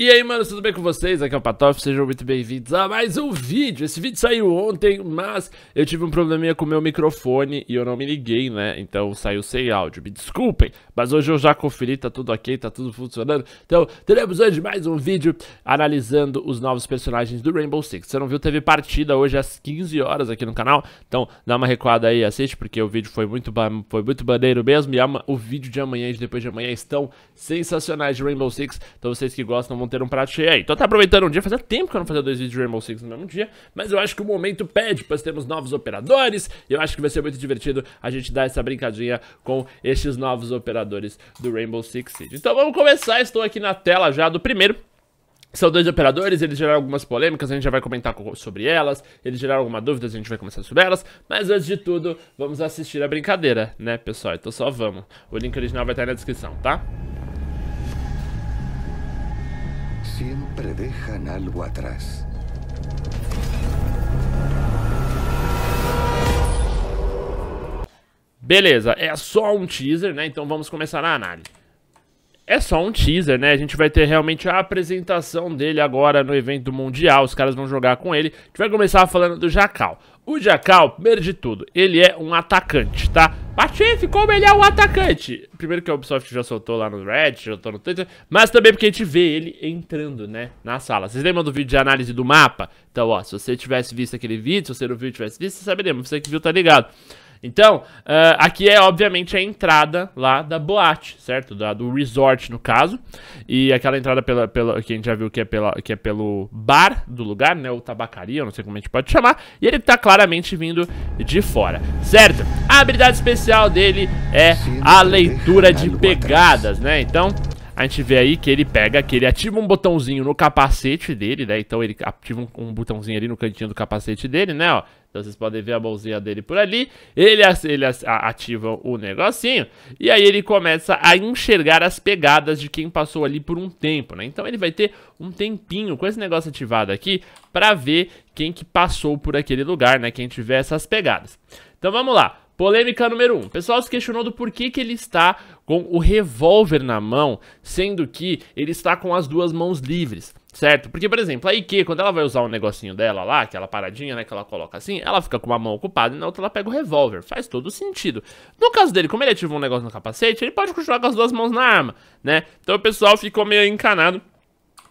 E aí, mano, tudo bem com vocês? Aqui é o Patof, sejam muito bem-vindos a mais um vídeo. Esse vídeo saiu ontem, mas eu tive um probleminha com o meu microfone e eu não me liguei, né? Então saiu sem áudio, me desculpem, mas hoje eu já conferi, tá tudo ok, tá tudo funcionando. Então, teremos hoje mais um vídeo analisando os novos personagens do Rainbow Six. Se você não viu, teve partida hoje às 15 horas aqui no canal, então dá uma recuada aí e assiste, porque o vídeo foi muito, foi muito maneiro mesmo e o vídeo de amanhã e depois de amanhã estão sensacionais de Rainbow Six, então vocês que gostam vão ter um prato cheio aí. É, então tá aproveitando um dia, fazia tempo que eu não fazia dois vídeos de Rainbow Six no mesmo dia, mas eu acho que o momento pede, pois temos novos operadores, e eu acho que vai ser muito divertido a gente dar essa brincadinha com estes novos operadores do Rainbow Six Siege. Então vamos começar, estou aqui na tela já do primeiro, são dois operadores, eles geraram algumas polêmicas, a gente já vai comentar sobre elas, eles geraram alguma dúvida, a gente vai começar sobre elas, mas antes de tudo, vamos assistir a brincadeira, né, pessoal? Então só vamos. O link original vai estar na descrição, tá? siempre dejan algo atrás. Beleza, é só um teaser, né? Então vamos começar a análise. É só um teaser, né? A gente vai ter realmente a apresentação dele agora no evento mundial. Os caras vão jogar com ele. A gente vai começar falando do Jacal. O Jacal, primeiro de tudo, ele é um atacante, tá? como ficou melhor o atacante. Primeiro que a Ubisoft já soltou lá no Reddit, já soltou no Twitter, mas também porque a gente vê ele entrando, né, na sala. Vocês lembram do vídeo de análise do mapa? Então, ó, se você tivesse visto aquele vídeo, se você não viu tivesse visto, você saberia, mas você que viu tá ligado. Então, uh, aqui é obviamente a entrada lá da boate, certo? Da, do resort, no caso. E aquela entrada pela, pela, que a gente já viu que é, pela, que é pelo bar do lugar, né? Ou tabacaria, eu não sei como a gente pode chamar. E ele tá claramente vindo de fora, certo? A habilidade especial dele é a leitura de pegadas, né? Então, a gente vê aí que ele pega, que ele ativa um botãozinho no capacete dele, né? Então ele ativa um, um botãozinho ali no cantinho do capacete dele, né? Ó, então vocês podem ver a mãozinha dele por ali. Ele, ele ativa o negocinho. E aí ele começa a enxergar as pegadas de quem passou ali por um tempo, né? Então ele vai ter um tempinho com esse negócio ativado aqui pra ver quem que passou por aquele lugar, né? Quem tiver essas pegadas. Então vamos lá. Polêmica número 1. Um. O pessoal se questionou do porquê que ele está com o revólver na mão, sendo que ele está com as duas mãos livres, certo? Porque, por exemplo, a Ike, quando ela vai usar um negocinho dela lá, aquela paradinha, né, que ela coloca assim, ela fica com uma mão ocupada e na outra ela pega o revólver. Faz todo sentido. No caso dele, como ele ativou um negócio no capacete, ele pode continuar com as duas mãos na arma, né? Então o pessoal ficou meio encanado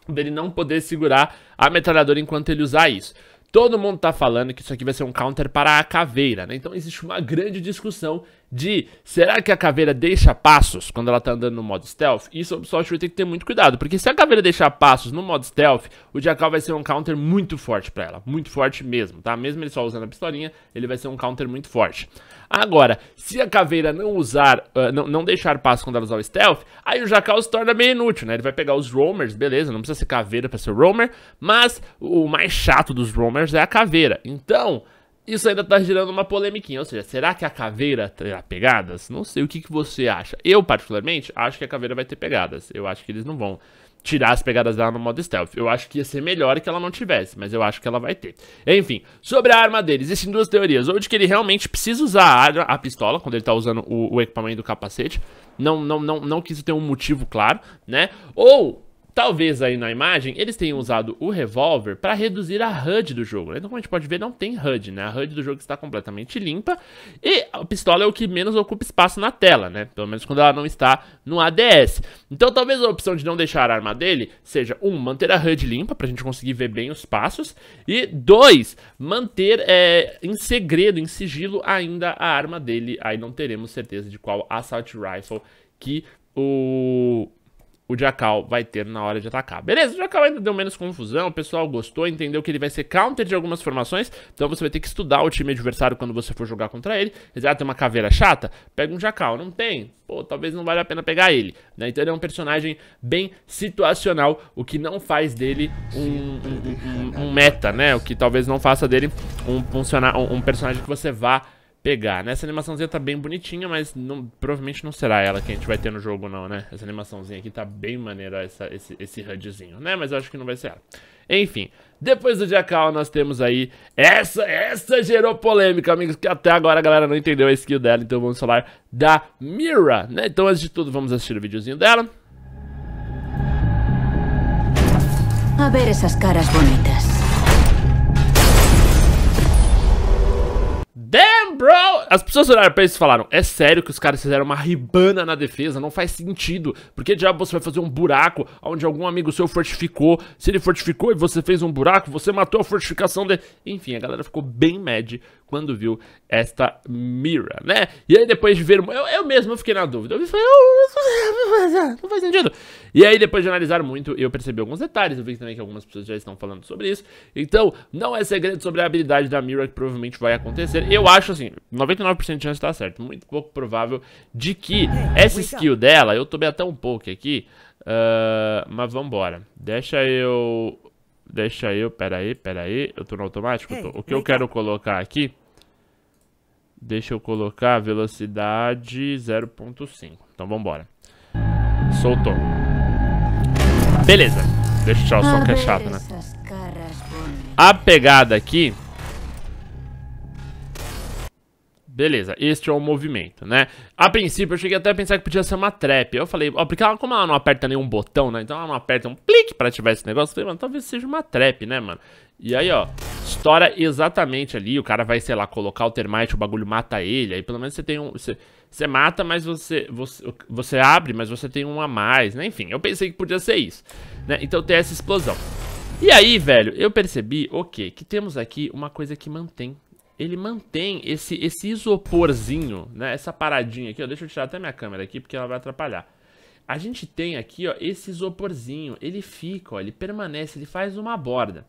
dele não poder segurar a metralhadora enquanto ele usar isso. Todo mundo está falando que isso aqui vai ser um counter para a caveira, né? Então existe uma grande discussão de será que a caveira deixa passos quando ela tá andando no modo stealth? Isso o Ubisoft tem que ter muito cuidado, porque se a caveira deixar passos no modo stealth, o Jackal vai ser um counter muito forte para ela, muito forte mesmo, tá? Mesmo ele só usando a pistolinha, ele vai ser um counter muito forte. Agora, se a caveira não usar, uh, não, não deixar passos quando ela usar o stealth, aí o Jackal se torna meio inútil, né? Ele vai pegar os roamers, beleza, não precisa ser caveira para ser roamer, mas o mais chato dos roamers é a caveira. Então, isso ainda tá gerando uma polemiquinha, ou seja, será que a caveira terá pegadas? Não sei, o que, que você acha? Eu, particularmente, acho que a caveira vai ter pegadas. Eu acho que eles não vão tirar as pegadas dela no modo stealth. Eu acho que ia ser melhor que ela não tivesse, mas eu acho que ela vai ter. Enfim, sobre a arma dele, existem duas teorias. Ou de que ele realmente precisa usar a, a pistola, quando ele tá usando o, o equipamento do capacete. Não, não, não, não que isso tenha um motivo claro, né? Ou Talvez aí na imagem eles tenham usado o revólver para reduzir a HUD do jogo. Então, como a gente pode ver, não tem HUD, né? A HUD do jogo está completamente limpa e a pistola é o que menos ocupa espaço na tela, né? Pelo menos quando ela não está no ADS. Então, talvez a opção de não deixar a arma dele seja, um, manter a HUD limpa para a gente conseguir ver bem os passos e, dois, manter é, em segredo, em sigilo ainda a arma dele. Aí não teremos certeza de qual Assault Rifle que o o Jackal vai ter na hora de atacar. Beleza, o Jackal ainda deu menos confusão, o pessoal gostou, entendeu que ele vai ser counter de algumas formações, então você vai ter que estudar o time adversário quando você for jogar contra ele. Ah, tem uma caveira chata? Pega um Jackal, não tem? Pô, talvez não valha a pena pegar ele, né? Então ele é um personagem bem situacional, o que não faz dele um, um, um, um meta, né? O que talvez não faça dele um, um personagem que você vá pegar, né? Essa animaçãozinha tá bem bonitinha, mas não, provavelmente não será ela que a gente vai ter no jogo não, né? Essa animaçãozinha aqui tá bem maneira, essa, esse, esse HUDzinho, né? Mas eu acho que não vai ser ela. Enfim, depois do Jackal nós temos aí... Essa, essa gerou polêmica, amigos, que até agora a galera não entendeu a skill dela, então vamos falar da Mira, né? Então, antes de tudo, vamos assistir o videozinho dela. A ver essas caras bonitas. As pessoas olharam pra isso e falaram: é sério que os caras fizeram uma ribana na defesa? Não faz sentido. Por que diabo você vai fazer um buraco onde algum amigo seu fortificou? Se ele fortificou e você fez um buraco, você matou a fortificação dele. Enfim, a galera ficou bem mad quando viu esta Mira, né? E aí depois de ver. Eu, eu mesmo fiquei na dúvida. Eu falei, oh, não faz sentido. E aí depois de analisar muito, eu percebi alguns detalhes. Eu vi também que algumas pessoas já estão falando sobre isso. Então, não é segredo sobre a habilidade da Mira que provavelmente vai acontecer. Eu acho assim, 99% de chance de estar certo. Muito pouco provável de que essa skill dela. Eu tomei até um pouco aqui. Uh, mas vambora. Deixa eu Deixa eu, pera aí, pera aí. Eu tô no automático? Hey, é, tô. O que eu quero colocar aqui... Deixa eu colocar velocidade 0.5. Então vambora. Soltou. Beleza. Deixa eu tirar o ah, som que é chato, né? A pegada aqui Beleza, este é o movimento, né? A princípio eu cheguei até a pensar que podia ser uma trap. Eu falei, ó, porque ela, como ela não aperta nenhum botão, né? Então ela não aperta um clique pra ativar esse negócio. Eu falei, mano, talvez seja uma trap, né, mano? E aí, ó, estoura exatamente ali. O cara vai, sei lá, colocar o termite, o bagulho mata ele. Aí pelo menos você tem um. Você, você mata, mas você, você. Você abre, mas você tem um a mais, né? Enfim, eu pensei que podia ser isso, né? Então tem essa explosão. E aí, velho, eu percebi, ok, que temos aqui uma coisa que mantém ele mantém esse, esse isoporzinho, né? Essa paradinha aqui, ó. Deixa eu tirar até minha câmera aqui, porque ela vai atrapalhar. A gente tem aqui, ó, esse isoporzinho. Ele fica, ó, ele permanece, ele faz uma borda.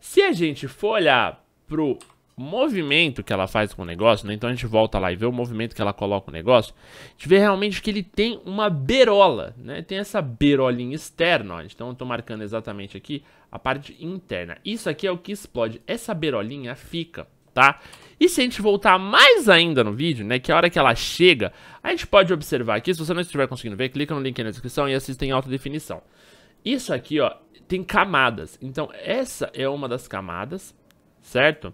Se a gente for olhar pro movimento que ela faz com o negócio, né? Então a gente volta lá e vê o movimento que ela coloca o negócio, a gente vê realmente que ele tem uma berola, né? Tem essa berolinha externa, ó. Então eu tô marcando exatamente aqui a parte interna. Isso aqui é o que explode. Essa berolinha fica tá? E se a gente voltar mais ainda no vídeo, né, que a hora que ela chega, a gente pode observar aqui, se você não estiver conseguindo ver, clica no link aí na descrição e assista em alta definição. Isso aqui, ó, tem camadas. Então, essa é uma das camadas, certo?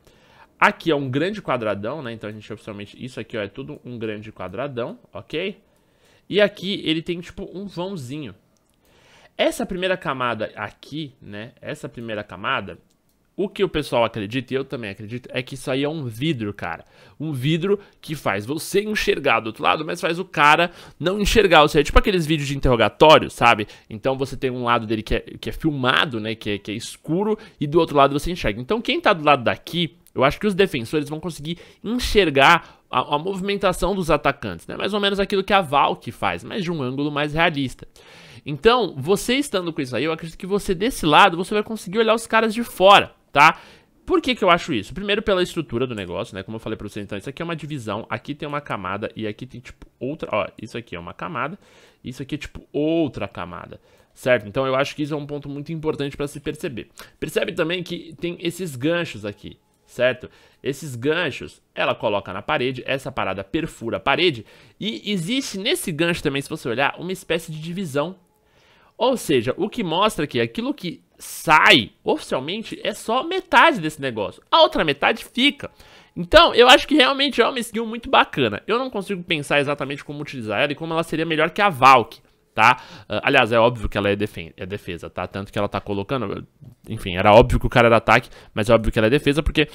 Aqui é um grande quadradão, né, então a gente oficialmente, isso aqui, ó, é tudo um grande quadradão, ok? E aqui ele tem, tipo, um vãozinho. Essa primeira camada aqui, né, essa primeira camada, o que o pessoal acredita, e eu também acredito, é que isso aí é um vidro, cara. Um vidro que faz você enxergar do outro lado, mas faz o cara não enxergar. Ou seja, é tipo aqueles vídeos de interrogatório, sabe? Então você tem um lado dele que é, que é filmado, né? Que é, que é escuro, e do outro lado você enxerga. Então quem tá do lado daqui, eu acho que os defensores vão conseguir enxergar a, a, movimentação dos atacantes, né? Mais ou menos aquilo que a Valk faz, mas de um ângulo mais realista. Então, você estando com isso aí, eu acredito que você desse lado, você vai conseguir olhar os caras de fora tá? Por que, que eu acho isso? Primeiro pela estrutura do negócio, né? Como eu falei pra vocês, então, isso aqui é uma divisão, aqui tem uma camada e aqui tem, tipo, outra... Ó, isso aqui é uma camada, isso aqui é, tipo, outra camada, certo? Então eu acho que isso é um ponto muito importante pra se perceber. Percebe também que tem esses ganchos aqui, certo? Esses ganchos, ela coloca na parede, essa parada perfura a parede, e existe nesse gancho também, se você olhar, uma espécie de divisão. Ou seja, o que mostra que é aquilo que sai oficialmente é só metade desse negócio. A outra metade fica. Então, eu acho que realmente é uma skill muito bacana. Eu não consigo pensar exatamente como utilizar ela e como ela seria melhor que a Valk, tá? Uh, aliás, é óbvio que ela é, defen é defesa, tá? Tanto que ela tá colocando... Enfim, era óbvio que o cara era ataque, mas é óbvio que ela é defesa, porque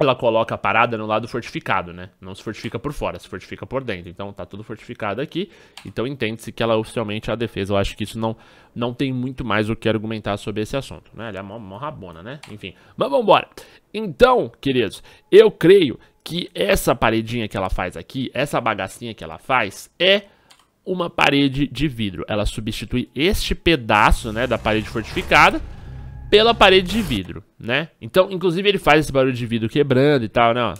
ela coloca a parada no lado fortificado, né? Não se fortifica por fora, se fortifica por dentro. Então tá tudo fortificado aqui. Então entende-se que ela oficialmente é a defesa. Eu acho que isso não, não tem muito mais o que argumentar sobre esse assunto, né? Ela é uma, rabona, né? Enfim, mas vambora. Então, queridos, eu creio que essa paredinha que ela faz aqui, essa bagacinha que ela faz, é uma parede de vidro. Ela substitui este pedaço, né, da parede fortificada pela parede de vidro, né? Então, inclusive ele faz esse barulho de vidro quebrando e tal, né?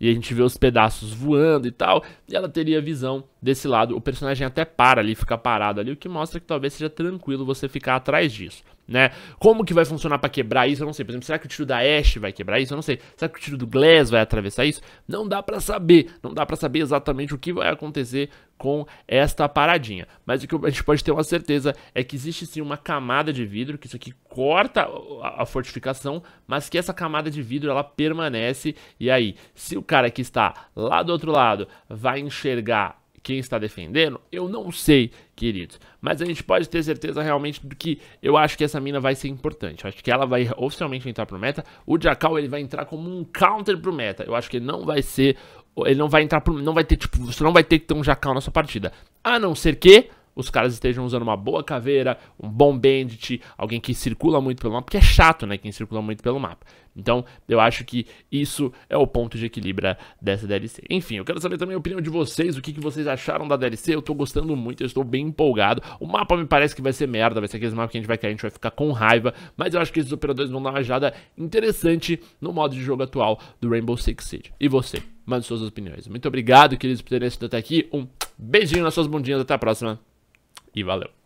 E a gente vê os pedaços voando e tal. E ela teria visão desse lado. O personagem até para ali, fica parado ali, o que mostra que talvez seja tranquilo você ficar atrás disso né? Como que vai funcionar para quebrar isso? Eu não sei. Por exemplo, será que o tiro da Ash vai quebrar isso? Eu não sei. Será que o tiro do Glass vai atravessar isso? Não dá para saber. Não dá para saber exatamente o que vai acontecer com esta paradinha. Mas o que a gente pode ter uma certeza é que existe sim uma camada de vidro, que isso aqui corta a, a fortificação, mas que essa camada de vidro ela permanece. E aí, se o cara que está lá do outro lado vai enxergar quem está defendendo? Eu não sei, queridos. Mas a gente pode ter certeza realmente do que eu acho que essa mina vai ser importante. Eu acho que ela vai oficialmente entrar pro meta. O Jackal ele vai entrar como um counter pro meta. Eu acho que ele não vai ser. Ele não vai entrar pro. Não vai ter, tipo, você não vai ter que ter um Jackal na sua partida. A não ser que os caras estejam usando uma boa caveira, um bom bandit, alguém que circula muito pelo mapa, porque é chato, né, quem circula muito pelo mapa. Então, eu acho que isso é o ponto de equilíbrio dessa DLC. Enfim, eu quero saber também a opinião de vocês, o que, que vocês acharam da DLC. Eu tô gostando muito, eu estou bem empolgado. O mapa me parece que vai ser merda, vai ser aqueles mapas que a gente vai cair, a gente vai ficar com raiva. Mas eu acho que esses operadores vão dar uma ajada interessante no modo de jogo atual do Rainbow Six Siege. E você? Mande suas opiniões. Muito obrigado, queridos, por terem assistido até aqui. Um beijinho nas suas bundinhas, até a próxima e valeu!